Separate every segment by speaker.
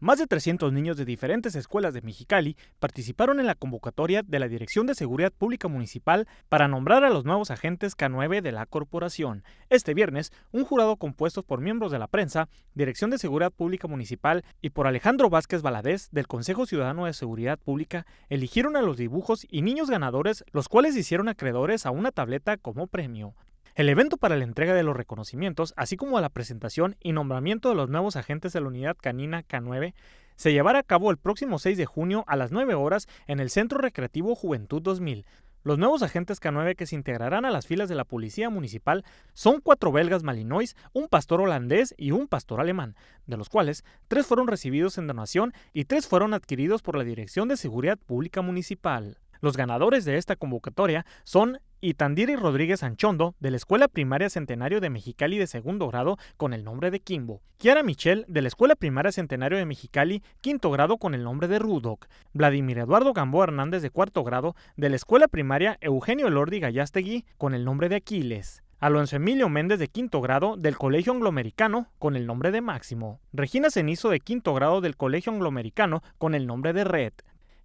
Speaker 1: Más de 300 niños de diferentes escuelas de Mexicali participaron en la convocatoria de la Dirección de Seguridad Pública Municipal para nombrar a los nuevos agentes K9 de la corporación. Este viernes, un jurado compuesto por miembros de la prensa, Dirección de Seguridad Pública Municipal y por Alejandro Vázquez Valadez del Consejo Ciudadano de Seguridad Pública eligieron a los dibujos y niños ganadores, los cuales hicieron acreedores a una tableta como premio. El evento para la entrega de los reconocimientos, así como la presentación y nombramiento de los nuevos agentes de la unidad canina K9, se llevará a cabo el próximo 6 de junio a las 9 horas en el Centro Recreativo Juventud 2000. Los nuevos agentes K9 que se integrarán a las filas de la Policía Municipal son cuatro belgas malinois, un pastor holandés y un pastor alemán, de los cuales tres fueron recibidos en donación y tres fueron adquiridos por la Dirección de Seguridad Pública Municipal. Los ganadores de esta convocatoria son y Tandiri Rodríguez Anchondo de la Escuela Primaria Centenario de Mexicali de segundo grado con el nombre de Kimbo, Kiara Michel de la Escuela Primaria Centenario de Mexicali quinto grado con el nombre de Rudoc, Vladimir Eduardo Gamboa Hernández de cuarto grado de la Escuela Primaria Eugenio Lordi Gallastegui con el nombre de Aquiles. Alonso Emilio Méndez de quinto grado del Colegio Angloamericano con el nombre de Máximo. Regina Cenizo de quinto grado del Colegio Angloamericano con el nombre de Red.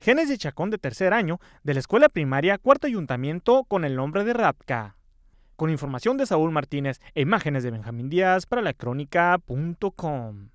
Speaker 1: Génesis Chacón de tercer año de la escuela primaria Cuarto Ayuntamiento con el nombre de Ratka. Con información de Saúl Martínez e imágenes de Benjamín Díaz para la crónica.com.